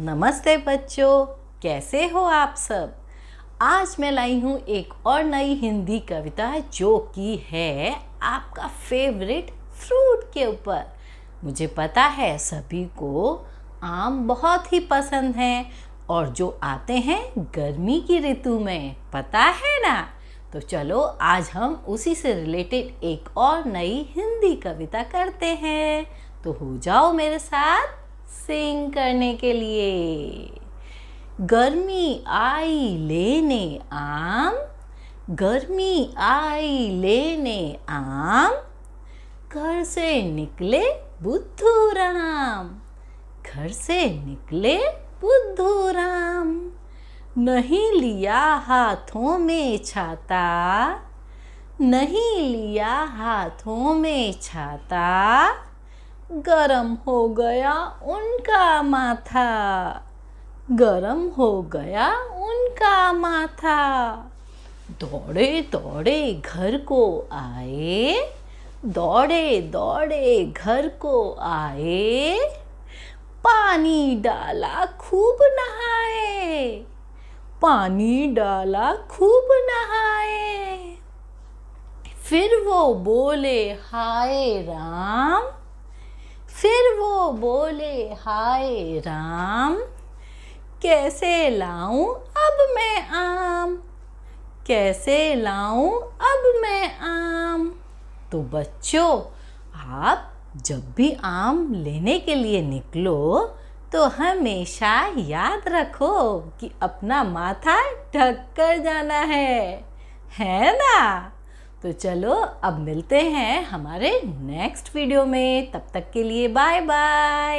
नमस्ते बच्चों कैसे हो आप सब आज मैं लाई हूँ एक और नई हिंदी कविता जो कि है आपका फेवरेट फ्रूट के ऊपर मुझे पता है सभी को आम बहुत ही पसंद है और जो आते हैं गर्मी की ऋतु में पता है ना तो चलो आज हम उसी से रिलेटेड एक और नई हिंदी कविता करते हैं तो हो जाओ मेरे साथ सिंग करने के लिए गर्मी आई लेने आम गर्मी आई लेने आम घर से निकले बुद्धू राम घर से निकले बुद्धू राम नहीं लिया हाथों में छाता नहीं लिया हाथों में छाता गरम हो गया उनका माथा गरम हो गया उनका माथा दौड़े दौड़े घर को आए दौड़े दौड़े घर को आए पानी डाला खूब नहाए पानी डाला खूब नहाए फिर वो बोले हाय राम फिर वो बोले हाय राम कैसे लाऊं अब मैं आम कैसे लाऊं अब मैं आम तो बच्चों आप जब भी आम लेने के लिए निकलो तो हमेशा याद रखो कि अपना माथा ढक कर जाना है है ना तो चलो अब मिलते हैं हमारे नेक्स्ट वीडियो में तब तक के लिए बाय बाय